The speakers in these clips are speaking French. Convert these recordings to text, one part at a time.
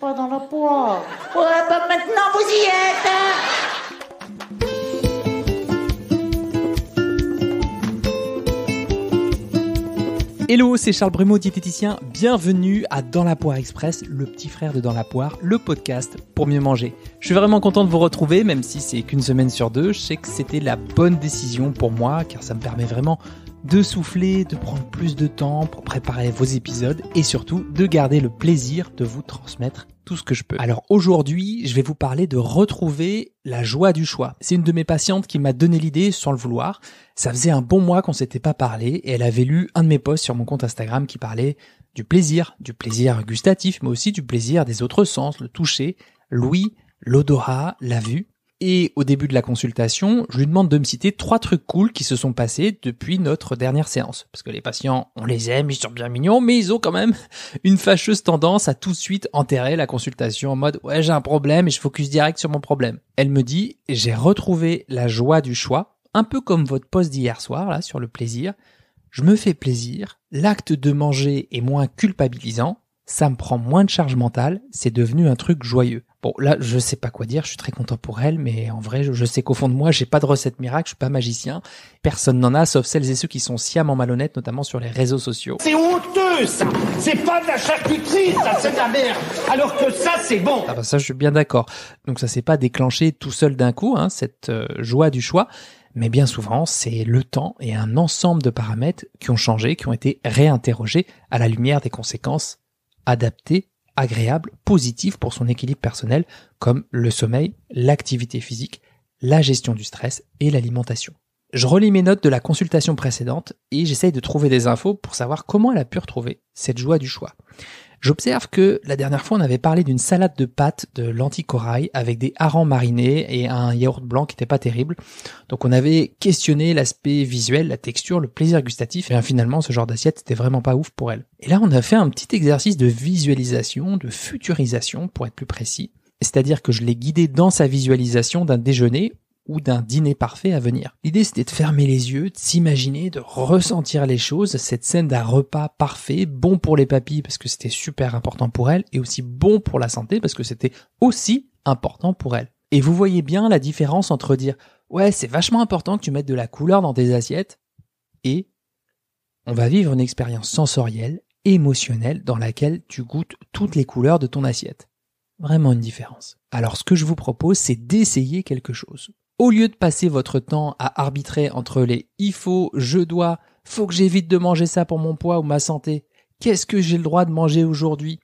pas dans la poire. Ouais, maintenant vous y êtes, hein. Hello, c'est Charles Brumeau, diététicien. Bienvenue à Dans la Poire Express, le petit frère de Dans la Poire, le podcast pour mieux manger. Je suis vraiment content de vous retrouver, même si c'est qu'une semaine sur deux. Je sais que c'était la bonne décision pour moi, car ça me permet vraiment de souffler, de prendre plus de temps pour préparer vos épisodes et surtout de garder le plaisir de vous transmettre tout ce que je peux. Alors aujourd'hui, je vais vous parler de retrouver la joie du choix. C'est une de mes patientes qui m'a donné l'idée sans le vouloir. Ça faisait un bon mois qu'on s'était pas parlé et elle avait lu un de mes posts sur mon compte Instagram qui parlait du plaisir, du plaisir gustatif, mais aussi du plaisir des autres sens, le toucher, l'ouïe, l'odorat, la vue. Et au début de la consultation, je lui demande de me citer trois trucs cool qui se sont passés depuis notre dernière séance. Parce que les patients, on les aime, ils sont bien mignons, mais ils ont quand même une fâcheuse tendance à tout de suite enterrer la consultation en mode ouais j'ai un problème et je focus direct sur mon problème. Elle me dit j'ai retrouvé la joie du choix, un peu comme votre poste d'hier soir là sur le plaisir. Je me fais plaisir, l'acte de manger est moins culpabilisant ça me prend moins de charge mentale, c'est devenu un truc joyeux. Bon, là, je sais pas quoi dire, je suis très content pour elle, mais en vrai, je, sais qu'au fond de moi, j'ai pas de recette miracle, je suis pas magicien. Personne n'en a, sauf celles et ceux qui sont sciemment malhonnêtes, notamment sur les réseaux sociaux. C'est honteux, ça! C'est pas de la charcuterie, ça, c'est de la merde! Alors que ça, c'est bon! Ah ben ça, je suis bien d'accord. Donc ça s'est pas déclenché tout seul d'un coup, hein, cette euh, joie du choix. Mais bien souvent, c'est le temps et un ensemble de paramètres qui ont changé, qui ont été réinterrogés à la lumière des conséquences adapté, agréable, positif pour son équilibre personnel, comme le sommeil, l'activité physique, la gestion du stress et l'alimentation. Je relis mes notes de la consultation précédente et j'essaye de trouver des infos pour savoir comment elle a pu retrouver cette joie du choix. J'observe que la dernière fois, on avait parlé d'une salade de pâtes de lentilles corail avec des harengs marinés et un yaourt blanc qui n'était pas terrible. Donc on avait questionné l'aspect visuel, la texture, le plaisir gustatif. Et finalement, ce genre d'assiette, c'était vraiment pas ouf pour elle. Et là, on a fait un petit exercice de visualisation, de futurisation, pour être plus précis. C'est-à-dire que je l'ai guidée dans sa visualisation d'un déjeuner ou d'un dîner parfait à venir. L'idée c'était de fermer les yeux, de s'imaginer, de ressentir les choses, cette scène d'un repas parfait, bon pour les papilles parce que c'était super important pour elles, et aussi bon pour la santé parce que c'était aussi important pour elles. Et vous voyez bien la différence entre dire ouais c'est vachement important que tu mettes de la couleur dans tes assiettes et on va vivre une expérience sensorielle, émotionnelle, dans laquelle tu goûtes toutes les couleurs de ton assiette. Vraiment une différence. Alors ce que je vous propose, c'est d'essayer quelque chose. Au lieu de passer votre temps à arbitrer entre les il faut, je dois, faut que j'évite de manger ça pour mon poids ou ma santé, qu'est-ce que j'ai le droit de manger aujourd'hui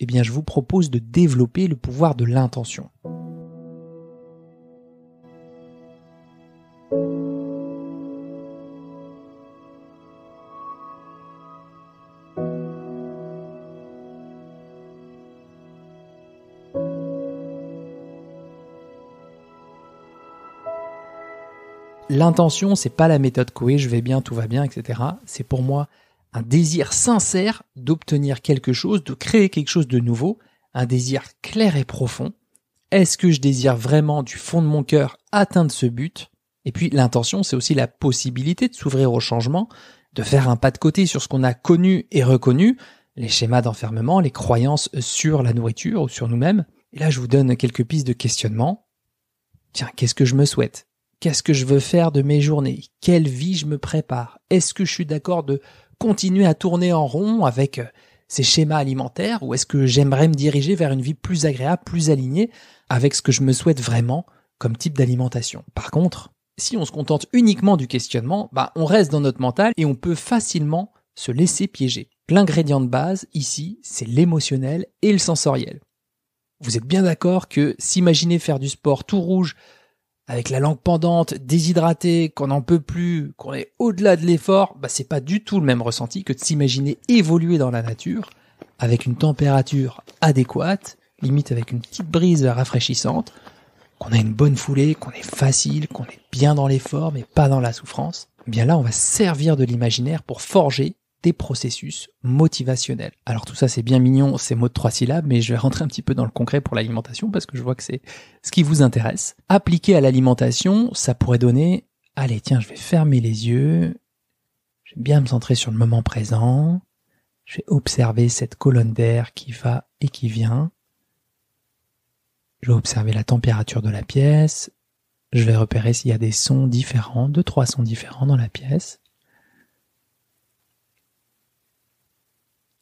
Eh bien, je vous propose de développer le pouvoir de l'intention. L'intention, c'est pas la méthode Coué, je vais bien, tout va bien, etc. C'est pour moi un désir sincère d'obtenir quelque chose, de créer quelque chose de nouveau, un désir clair et profond. Est-ce que je désire vraiment du fond de mon cœur atteindre ce but Et puis l'intention, c'est aussi la possibilité de s'ouvrir au changement, de faire un pas de côté sur ce qu'on a connu et reconnu, les schémas d'enfermement, les croyances sur la nourriture ou sur nous-mêmes. Et là, je vous donne quelques pistes de questionnement. Tiens, qu'est-ce que je me souhaite Qu'est-ce que je veux faire de mes journées Quelle vie je me prépare Est-ce que je suis d'accord de continuer à tourner en rond avec euh, ces schémas alimentaires ou est-ce que j'aimerais me diriger vers une vie plus agréable, plus alignée avec ce que je me souhaite vraiment comme type d'alimentation Par contre, si on se contente uniquement du questionnement, bah on reste dans notre mental et on peut facilement se laisser piéger. L'ingrédient de base, ici, c'est l'émotionnel et le sensoriel. Vous êtes bien d'accord que s'imaginer faire du sport tout rouge avec la langue pendante, déshydratée, qu'on n'en peut plus, qu'on est au-delà de l'effort, bah c'est pas du tout le même ressenti que de s'imaginer évoluer dans la nature avec une température adéquate, limite avec une petite brise rafraîchissante, qu'on a une bonne foulée, qu'on est facile, qu'on est bien dans l'effort mais pas dans la souffrance. bien là, on va servir de l'imaginaire pour forger processus motivationnels. Alors tout ça c'est bien mignon, ces mots de trois syllabes, mais je vais rentrer un petit peu dans le concret pour l'alimentation parce que je vois que c'est ce qui vous intéresse. Appliqué à l'alimentation, ça pourrait donner, allez tiens, je vais fermer les yeux, Je vais bien me centrer sur le moment présent, je vais observer cette colonne d'air qui va et qui vient, je vais observer la température de la pièce, je vais repérer s'il y a des sons différents, deux, trois sons différents dans la pièce.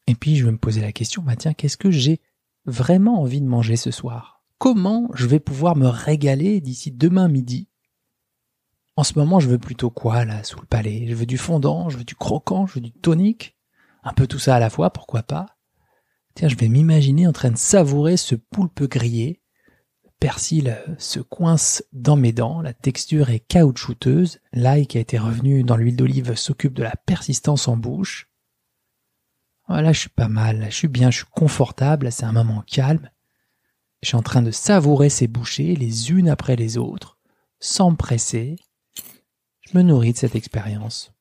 Et puis je vais me poser la question, bah tiens, qu'est-ce que j'ai vraiment envie de manger ce soir Comment je vais pouvoir me régaler d'ici demain midi En ce moment, je veux plutôt quoi là sous le palais Je veux du fondant, je veux du croquant, je veux du tonique, un peu tout ça à la fois, pourquoi pas Tiens, je vais m'imaginer en train de savourer ce poulpe grillé. persil euh, se coince dans mes dents, la texture est caoutchouteuse, l'ail qui a été revenu dans l'huile d'olive s'occupe de la persistance en bouche. Ah, là, je suis pas mal, je suis bien, je suis confortable, c'est un moment calme. Je suis en train de savourer ces bouchées les unes après les autres, sans me presser. Je me nourris de cette expérience.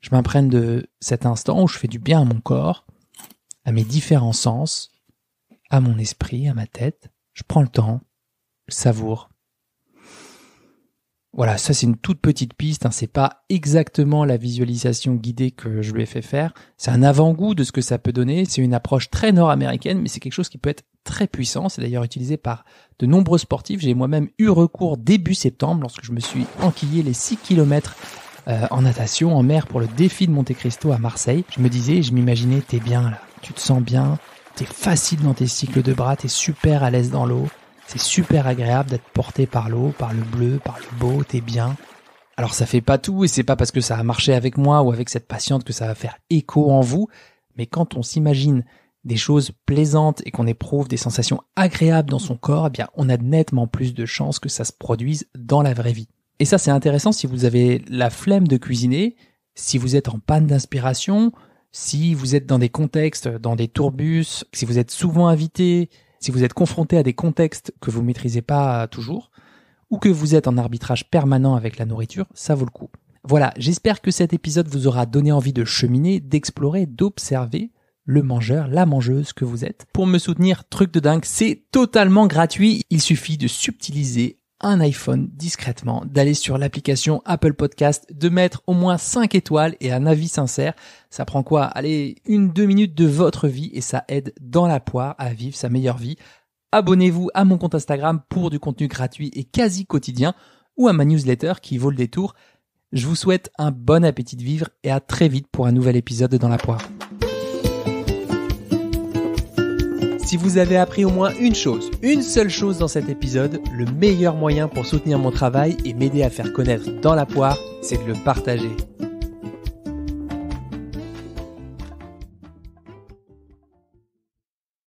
Je m'imprègne de cet instant où je fais du bien à mon corps, à mes différents sens, à mon esprit, à ma tête. Je prends le temps, je savoure. Voilà, ça c'est une toute petite piste, hein. c'est pas exactement la visualisation guidée que je lui ai fait faire, c'est un avant-goût de ce que ça peut donner, c'est une approche très nord-américaine, mais c'est quelque chose qui peut être très puissant, c'est d'ailleurs utilisé par de nombreux sportifs, j'ai moi-même eu recours début septembre lorsque je me suis enquillé les 6 km euh, en natation en mer pour le défi de Monte Cristo à Marseille, je me disais, je m'imaginais, t'es bien là, tu te sens bien, t'es facile dans tes cycles de bras, t'es super à l'aise dans l'eau, c'est super agréable d'être porté par l'eau, par le bleu, par le beau, t'es bien. Alors ça fait pas tout et c'est pas parce que ça a marché avec moi ou avec cette patiente que ça va faire écho en vous, mais quand on s'imagine des choses plaisantes et qu'on éprouve des sensations agréables dans son corps, eh bien on a nettement plus de chances que ça se produise dans la vraie vie. Et ça c'est intéressant si vous avez la flemme de cuisiner, si vous êtes en panne d'inspiration, si vous êtes dans des contextes, dans des tourbus, si vous êtes souvent invité, si vous êtes confronté à des contextes que vous maîtrisez pas toujours, ou que vous êtes en arbitrage permanent avec la nourriture, ça vaut le coup. Voilà, j'espère que cet épisode vous aura donné envie de cheminer, d'explorer, d'observer le mangeur, la mangeuse que vous êtes. Pour me soutenir, truc de dingue, c'est totalement gratuit. Il suffit de subtiliser un iPhone discrètement, d'aller sur l'application Apple Podcast, de mettre au moins 5 étoiles et un avis sincère. Ça prend quoi Allez, une, deux minutes de votre vie et ça aide dans la poire à vivre sa meilleure vie. Abonnez-vous à mon compte Instagram pour du contenu gratuit et quasi quotidien ou à ma newsletter qui vaut le détour. Je vous souhaite un bon appétit de vivre et à très vite pour un nouvel épisode de dans la poire. Si vous avez appris au moins une chose, une seule chose dans cet épisode, le meilleur moyen pour soutenir mon travail et m'aider à faire connaître dans la poire, c'est de le partager.